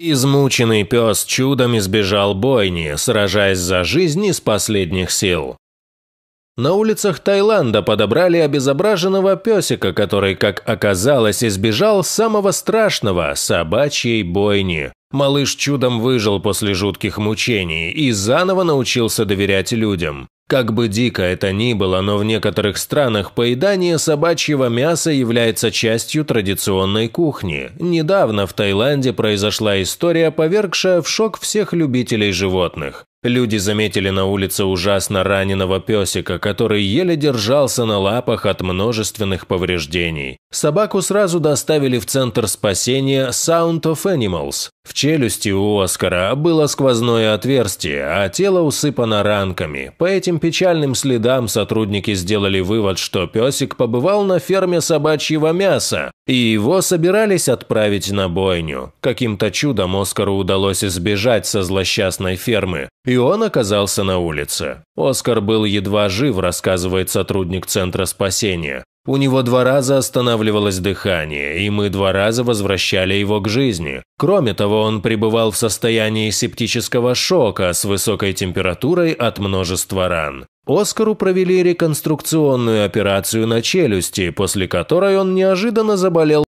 Измученный пес чудом избежал бойни, сражаясь за жизнь из последних сил. На улицах Таиланда подобрали обезображенного песика, который, как оказалось, избежал самого страшного – собачьей бойни. Малыш чудом выжил после жутких мучений и заново научился доверять людям. Как бы дико это ни было, но в некоторых странах поедание собачьего мяса является частью традиционной кухни. Недавно в Таиланде произошла история, повергшая в шок всех любителей животных. Люди заметили на улице ужасно раненого песика, который еле держался на лапах от множественных повреждений. Собаку сразу доставили в Центр спасения Sound of Animals. В челюсти у Оскара было сквозное отверстие, а тело усыпано ранками. По этим печальным следам сотрудники сделали вывод, что песик побывал на ферме собачьего мяса, и его собирались отправить на бойню. Каким-то чудом Оскару удалось избежать со злосчастной фермы, и он оказался на улице. Оскар был едва жив, рассказывает сотрудник Центра спасения. У него два раза останавливалось дыхание, и мы два раза возвращали его к жизни. Кроме того, он пребывал в состоянии септического шока с высокой температурой от множества ран. Оскару провели реконструкционную операцию на челюсти, после которой он неожиданно заболел